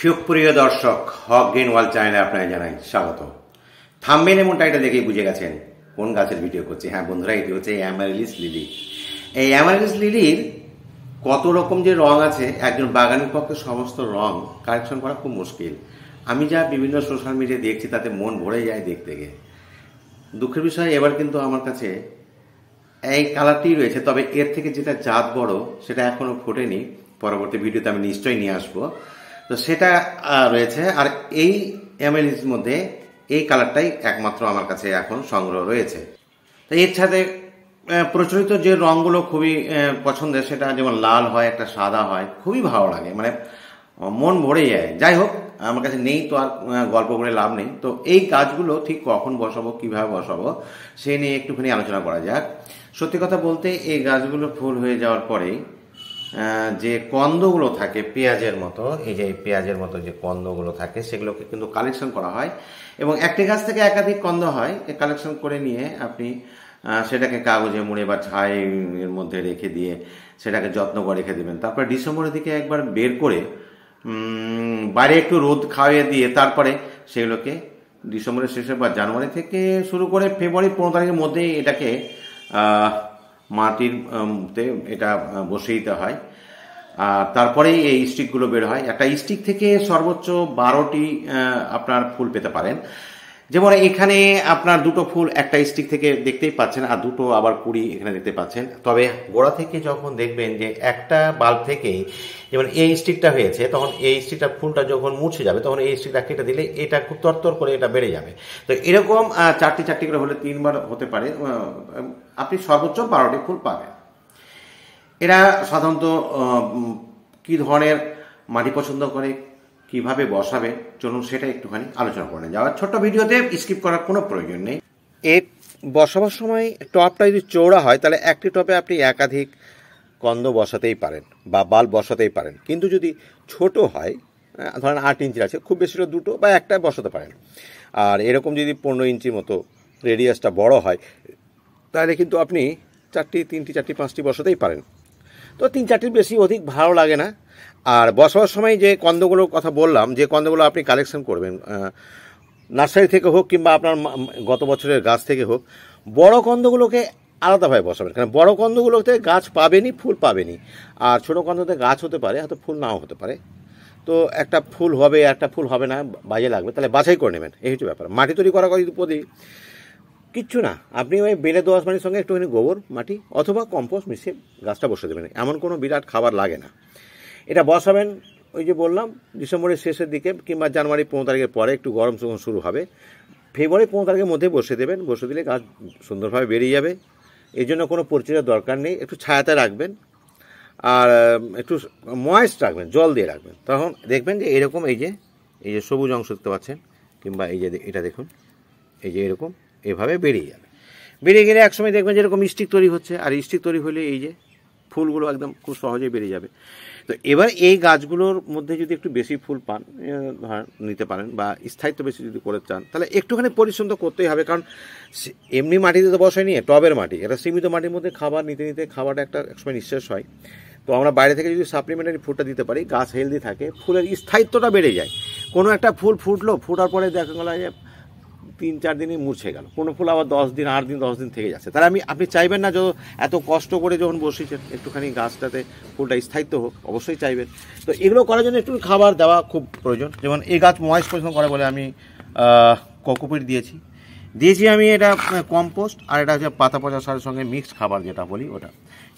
সুপ্রিয় দর্শক হক গ্রিন ওয়াল চ্যানেলে আপনাকে জানাই স্বাগত থামবেন এমন এটা দেখেই বুঝে গেছেন কোন গাছের ভিডিও করছি হ্যাঁ বন্ধুরা এটি হচ্ছে অ্যামারিলিস লিলি এই অ্যামারিলিস লিলির কত রকম যে রং আছে একজন বাগানের পক্ষে সমস্ত রং কালেকশন করা খুব মুশকিল আমি যা বিভিন্ন সোশ্যাল মিডিয়া দেখছি তাতে মন ভরে যায় দেখতে গিয়ে দুঃখের বিষয় এবার কিন্তু আমার কাছে এই কালারটি রয়েছে তবে এর থেকে যেটা জাত বড় সেটা এখনও ফোটেনি পরবর্তী ভিডিওতে আমি নিশ্চয়ই নিয়ে আসবো তো সেটা রয়েছে আর এই এমএলএস মধ্যে এই কালারটাই একমাত্র আমার কাছে এখন সংগ্রহ রয়েছে তো এর সাথে প্রচলিত যে রঙগুলো খুবই পছন্দের সেটা যেমন লাল হয় একটা সাদা হয় খুবই ভালো লাগে মানে মন ভরে যায় যাই হোক আমার কাছে নেই তো আর গল্প করে লাভ নেই তো এই কাজগুলো ঠিক কখন বসাবো কিভাবে বসাবো সে নিয়ে একটুখানি আলোচনা করা যাক সত্যি কথা বলতে এই গাছগুলো ফুল হয়ে যাওয়ার পরেই যে কন্দগুলো থাকে পেঁয়াজের মতো এই যে পেঁয়াজের মতো যে কন্দগুলো থাকে সেগুলোকে কিন্তু কালেকশন করা হয় এবং একটি গাছ থেকে একাধিক কন্দ হয় কালেকশন করে নিয়ে আপনি সেটাকে কাগজে মুড়ে বা ছাইয়ের মধ্যে রেখে দিয়ে সেটাকে যত্ন করে রেখে দেবেন তারপর ডিসেম্বরের দিকে একবার বের করে বাইরে একটু রোদ খাওয়িয়ে দিয়ে তারপরে সেগুলোকে ডিসেম্বরের শেষে বা জানুয়ারি থেকে শুরু করে ফেব্রুয়ারি পনেরো তারিখের মধ্যেই এটাকে মাটির তে এটা বসিয়ে দিতে হয় আর তারপরেই এই স্টিকগুলো বের হয় একটা স্টিক থেকে সর্বোচ্চ বারোটি আপনার ফুল পেতে পারেন যেমন এখানে আপনার দুটো ফুল একটা স্টিক থেকে দেখতেই পাচ্ছেন আর দুটো আবার কুড়ি এখানে দেখতে পাচ্ছেন তবে গোড়া থেকে যখন দেখবেন যে একটা বাল্ব থেকে যেমন এই স্টিকটা হয়েছে তখন এই স্টিকটা ফুলটা যখন মুছে যাবে তখন এই স্টিকটা কেটে দিলে এটা খুব তরতর করে এটা বেড়ে যাবে তো এরকম চারটি চারটি করে হলে তিনবার হতে পারে আপনি সর্বোচ্চ বারোটি ফুল পাবেন এরা সাধারণত কি ধরনের মাটি পছন্দ করে কিভাবে বসাবে চলুন সেটা একটুখানি আলোচনা করে যাওয়ার ছোট্ট ভিডিওতে স্কিপ করার কোনো প্রয়োজন নেই এর বসাবার সময় টপটা যদি চৌড়া হয় তাহলে একটি টপে আপনি একাধিক কন্দ বসাতেই পারেন বা বাল বসাতেই পারেন কিন্তু যদি ছোট হয় ধরেন আট ইঞ্চির আছে খুব বেশি হলে দুটো বা একটা বসাতে পারেন আর এরকম যদি পনেরো ইঞ্চির মতো রেডিয়াসটা বড় হয় তাহলে কিন্তু আপনি চারটি তিনটি চারটি পাঁচটি বসাতেই পারেন তো তিন চারটির বেশি অধিক ভালো লাগে না আর বসবার সময় যে কন্দগুলোর কথা বললাম যে কন্দগুলো আপনি কালেকশন করবেন নার্সারি থেকে হোক কিংবা আপনার গত বছরের গাছ থেকে হোক বড় কন্দগুলোকে আলাদাভাবে বসাবেন কারণ বড় কন্দগুলোতে গাছ পাবেনি ফুল পাবেনি আর ছোটো কন্দতে গাছ হতে পারে হয়তো ফুল নাও হতে পারে তো একটা ফুল হবে একটা ফুল হবে না বাজে লাগবে তাহলে বাছাই করে নেবেন এই হচ্ছে ব্যাপার মাটি তৈরি করা পদি কিচ্ছু না আপনি ওই বেলে দোয়াশ মাটির সঙ্গে একটুখানি গোবর মাটি অথবা কম্পোস্ট মিশিয়ে গাছটা বসে দেবেন এমন কোনো বিরাট খাবার লাগে না এটা বসাবেন ওই যে বললাম ডিসেম্বরের শেষের দিকে কিংবা জানুয়ারি পনেরো তারিখের পরে একটু গরম যখন শুরু হবে ফেব্রুয়ারি পনেরো তারিখের মধ্যে বসে দেবেন বসে দিলে গাছ সুন্দরভাবে বেরিয়ে যাবে এই জন্য কোনো পরিচয়ের দরকার নেই একটু ছায়াতে রাখবেন আর একটু ময়েস্ট রাখবেন জল দিয়ে রাখবেন তখন দেখবেন যে এরকম এই যে এই যে সবুজ অংশ দেখতে পাচ্ছেন কিংবা এই যে এটা দেখুন এই যে এরকম এভাবে বেরিয়ে যাবে বেরিয়ে গেলে একসময় দেখবেন যেরকম স্টিক তৈরি হচ্ছে আর স্টিক তৈরি হলে এই যে ফুলগুলো একদম খুব সহজেই বেরিয়ে যাবে তো এবার এই গাছগুলোর মধ্যে যদি একটু বেশি ফুল পান নিতে পারেন বা স্থায়িত্ব বেশি যদি করে চান তাহলে একটুখানি পরিশ্রম তো করতেই হবে কারণ এমনি মাটিতে তো বসায় নিয়ে টবের মাটি এটা সীমিত মাটির মধ্যে খাবার নিতে নিতে খাবারটা একটা একসময় নিঃশেষ হয় তো আমরা বাইরে থেকে যদি সাপ্লিমেন্টারি ফুলটা দিতে পারি গাছ হেলদি থাকে ফুলের স্থায়িত্বটা বেড়ে যায় কোনো একটা ফুল ফুটলো ফুটার পরে দেখা গেল যে তিন চার দিনে মূর্ছে গেল কোনো ফুল আবার দশ দিন আট দিন দশ দিন থেকে যাচ্ছে তাহলে আমি আপনি চাইবেন না যত এত কষ্ট করে যখন বসেছেন একটুখানি গাছটাতে ফুলটা স্থায়িত্ব হোক অবশ্যই চাইবেন তো এগুলো করার জন্য একটু খাবার দেওয়া খুব প্রয়োজন যেমন এই গাছ ময়েস পরিশ্রম করে বলে আমি ককোপিট দিয়েছি দিয়েছি আমি এটা কম্পোস্ট আর এটা হচ্ছে পাতা পচা সারের সঙ্গে মিক্সড খাবার যেটা বলি ওটা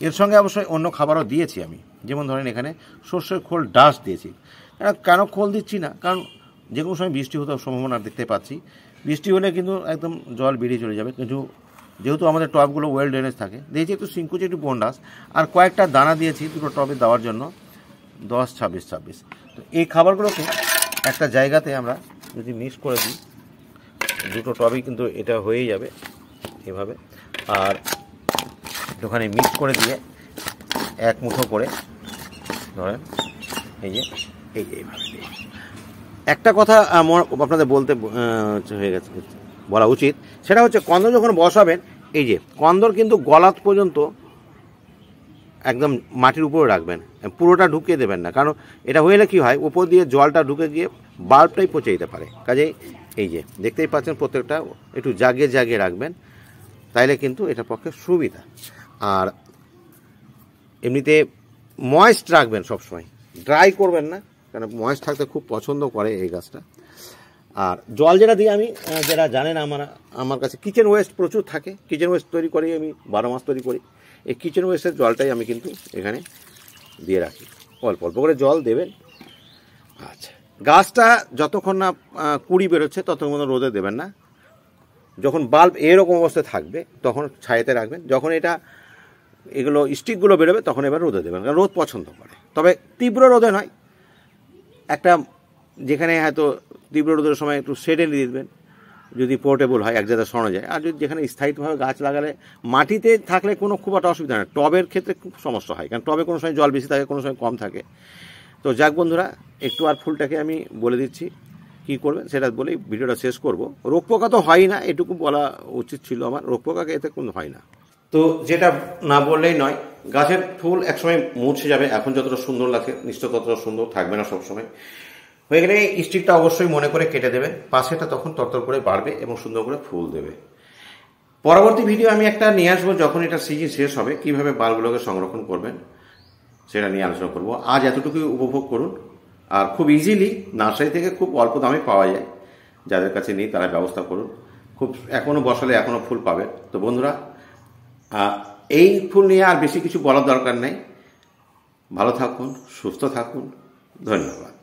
এর সঙ্গে অবশ্যই অন্য খাবারও দিয়েছি আমি যেমন ধরেন এখানে সর্ষের খোল ডাস দিয়েছি কেন খোল দিচ্ছি না কারণ যে কোনো সময় বৃষ্টি হতে সম্ভাবনা দেখতে পাচ্ছি বৃষ্টি হলে কিন্তু একদম জল বেরিয়ে চলে যাবে কিন্তু যেহেতু আমাদের টপগুলো ওয়েল ড্রেনেজ থাকে দিয়েছি একটু সিঙ্কুচি একটু পন্ডাস আর কয়েকটা দানা দিয়েছি দুটো টবে দেওয়ার জন্য দশ ছাব্বিশ ছাব্বিশ তো এই খাবারগুলোকে একটা জায়গাতে আমরা যদি মিক্স করে দিই দুটো টবেই কিন্তু এটা হয়েই যাবে এভাবে আর ওখানে মিক্স করে দিয়ে এক মুঠো করে ধরেন এই যে এই যে এইভাবে একটা কথা আপনাদের বলতে হয়ে গেছে বলা উচিত সেটা হচ্ছে কন্দ যখন বসাবেন এই যে কন্দর কিন্তু গলাত পর্যন্ত একদম মাটির উপরে রাখবেন পুরোটা ঢুকিয়ে দেবেন না কারণ এটা হয়ে কি হয় উপর দিয়ে জলটা ঢুকে গিয়ে বাল্বটাই পচে যেতে পারে কাজেই এই যে দেখতেই পাচ্ছেন প্রত্যেকটা একটু জাগে জাগে রাখবেন তাইলে কিন্তু এটা পক্ষে সুবিধা আর এমনিতে ময়েস্ট রাখবেন সবসময় ড্রাই করবেন না কেন ময়েস থাকতে খুব পছন্দ করে এই গাছটা আর জল যেটা দিই আমি যেটা জানেন আমার আমার কাছে কিচেন ওয়েস্ট প্রচুর থাকে কিচেন ওয়েস্ট তৈরি করি আমি বারো মাস তৈরি করি এই কিচেন ওয়েস্টের জলটাই আমি কিন্তু এখানে দিয়ে রাখি অল্প অল্প করে জল দেবেন আচ্ছা গাছটা যতক্ষণ না কুড়ি বেরোচ্ছে ততক্ষণ রোদে দেবেন না যখন বাল্ব এরকম অবস্থায় থাকবে তখন ছায়াতে রাখবেন যখন এটা এগুলো স্টিকগুলো বেরোবে তখন এবার রোদে দেবেন কারণ রোদ পছন্দ করে তবে তীব্র রোদে নয় একটা যেখানে হয়তো তীব্র রোদের সময় একটু সেটে নিয়ে দিবেন যদি পোর্টেবল হয় এক জায়গায় সরানো যায় আর যদি যেখানে স্থায়ীভাবে গাছ লাগালে মাটিতে থাকলে কোনো খুব একটা অসুবিধা নেই টবের ক্ষেত্রে খুব সমস্যা হয় কারণ টবে কোনো সময় জল বেশি থাকে কোনো সময় কম থাকে তো যাক বন্ধুরা একটু আর ফুলটাকে আমি বলে দিচ্ছি কি করবেন সেটা বলেই ভিডিওটা শেষ করব রোগ পোকা তো হয় না এটুকু বলা উচিত ছিল আমার রোগ পোকাকে এতে কোনো হয় না তো যেটা না বললেই নয় গাছের ফুল একসময় মরছে যাবে এখন যতটা সুন্দর লাগে নিশ্চয় ততটা সুন্দর থাকবে না সবসময় হয়ে গেলে স্টিকটা অবশ্যই মনে করে কেটে দেবে পাশেটা তখন তরতর করে বাড়বে এবং সুন্দর করে ফুল দেবে পরবর্তী ভিডিও আমি একটা নিয়ে আসবো যখন এটা সিজন শেষ হবে কিভাবে বালগুলোকে সংরক্ষণ করবেন সেটা নিয়ে আলোচনা করবো আজ এতটুকুই উপভোগ করুন আর খুব ইজিলি নার্সারি থেকে খুব অল্প দামে পাওয়া যায় যাদের কাছে নেই তারা ব্যবস্থা করুন খুব এখনও বসালে এখনও ফুল পাবে তো বন্ধুরা এই ফুল নিয়ে আর বেশি কিছু বলার দরকার নেই ভালো থাকুন সুস্থ থাকুন ধন্যবাদ